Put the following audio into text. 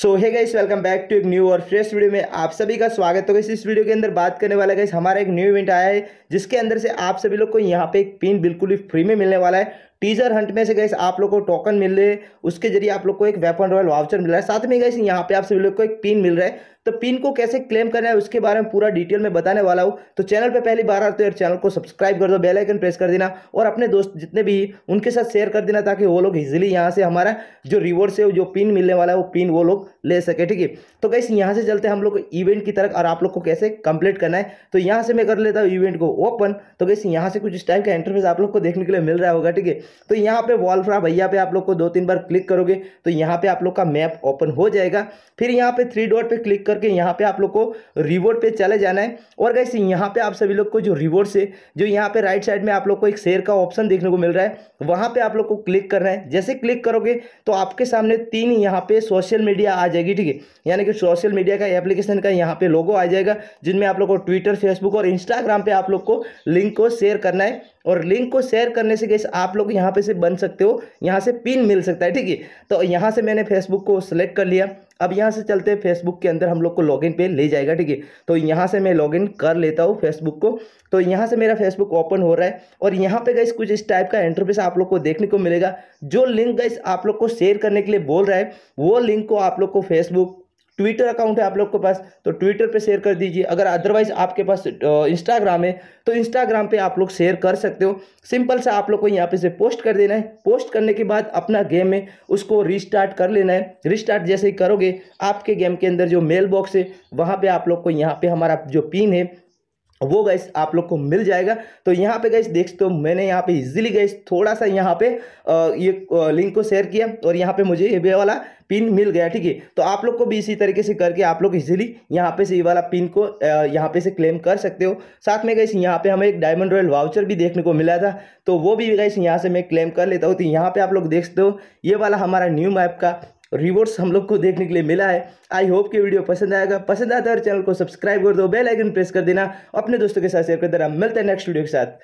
so hi guys welcome back to एक new और fresh video में आप सभी का स्वागत है तो इस वीडियो के अंदर बात करने वाला गाइस हमारा एक न्यू इवेंट आया है जिसके अंदर से आप सभी लोग को यहाँ पे एक पिन बिल्कुल ही फ्री में मिलने वाला है टीजर हंट में से गए आप लोग को टोकन मिल रहे उसके जरिए आप लोग को एक वेपन रॉयल वाउचर मिल रहा है साथ में गए यहाँ पे आप सभी लोग को एक पिन मिल रहा है तो पिन को कैसे क्लेम करना है उसके बारे में पूरा डिटेल में बताने वाला हूँ तो चैनल पे पहली बार आते हो चैनल को सब्सक्राइब कर दो बेल आइकन प्रेस कर देना और अपने दोस्त जितने भी उनके साथ शेयर कर देना ताकि वो लोग इजिली यहाँ से हमारा जो रिवॉर्ड से जो पिन मिलने वाला है वो पिन वो लोग ले सके ठीक है तो कैसे यहाँ से चलते हम लोग इवेंट की तरफ और आप लोग को कैसे कंप्लीट करना है तो यहाँ से मैं कर लेता हूँ इवेंट को ओपन तो कैसे यहाँ से कुछ इस टाइप का इंटरफेस आप लोग को देखने के लिए मिल रहा होगा ठीक है तो यहाँ पे वॉलफ्रा भैया पे आप लोग को दो तीन बार क्लिक करोगे तो यहाँ पे आप लोग का मैप ओपन हो जाएगा फिर यहाँ पे थ्री डॉट पे क्लिक करके यहाँ पे आप लोग को रिवॉर्ड पे चले जाना है और कैसे यहाँ पे आप सभी लोग को जो रिवॉर्ड से जो यहाँ पे राइट साइड में आप लोग को एक शेयर का ऑप्शन देखने को मिल रहा है वहाँ पर आप लोग को क्लिक करना है जैसे क्लिक करोगे तो आपके सामने तीन यहाँ पे सोशल मीडिया आ जाएगी ठीक है यानी कि सोशल मीडिया का एप्लीकेशन का यहाँ पे लोगो आ जाएगा जिनमें आप लोग को ट्विटर फेसबुक और इंस्टाग्राम पर आप लोग को लिंक को शेयर करना है और लिंक को शेयर करने से कैसे आप लोग यहाँ पे से बन सकते हो यहाँ से पिन मिल सकता है ठीक है तो यहाँ से मैंने फेसबुक को सिलेक्ट कर लिया अब यहाँ से चलते हैं फेसबुक के अंदर हम लोग को लॉगिन पे ले जाएगा ठीक है तो यहाँ से मैं लॉगिन कर लेता हूँ फेसबुक को तो यहाँ से मेरा फेसबुक ओपन हो रहा है और यहाँ पे गैस कुछ इस टाइप का एंट्रोपेस आप लोग को देखने को मिलेगा जो लिंक गैस आप लोग को शेयर करने के लिए बोल रहा है वो लिंक को आप लोग को फेसबुक ट्विटर अकाउंट है आप लोग के पास तो ट्विटर पे शेयर कर दीजिए अगर अदरवाइज आपके पास इंस्टाग्राम है तो इंस्टाग्राम पे आप लोग शेयर कर सकते हो सिंपल सा आप लोग को यहाँ पे से पोस्ट कर देना है पोस्ट करने के बाद अपना गेम है उसको रिस्टार्ट कर लेना है रिस्टार्ट जैसे ही करोगे आपके गेम के अंदर जो मेल बॉक्स है वहाँ पर आप लोग को यहाँ पर हमारा जो पिन है वो गैस आप लोग को मिल जाएगा तो यहाँ पे गैस देख तो मैंने यहाँ पे इजीली गैस थोड़ा सा यहाँ पे ये लिंक को शेयर किया और यहाँ पे मुझे ये वाला पिन मिल गया ठीक है तो आप लोग को भी इसी तरीके से करके आप लोग इजीली यहाँ पे से ये वाला पिन को यहाँ पे से क्लेम कर सकते हो साथ में गैस यहाँ पे हमें एक डायमंड रॉयल वाउचर भी देखने को मिला था तो वो भी गैस यहाँ से मैं क्लेम कर लेता हूँ तो यहाँ पर आप लोग देख सकते हो ये वाला हमारा न्यू मैप का रिवॉर्ड्स हम लोग को देखने के लिए मिला है आई होप कि वीडियो पसंद आएगा पसंद आता है और तो चैनल को सब्सक्राइब कर दो बेल आइकन प्रेस कर देना अपने दोस्तों के साथ शेयर कर देना मिलते हैं नेक्स्ट वीडियो के साथ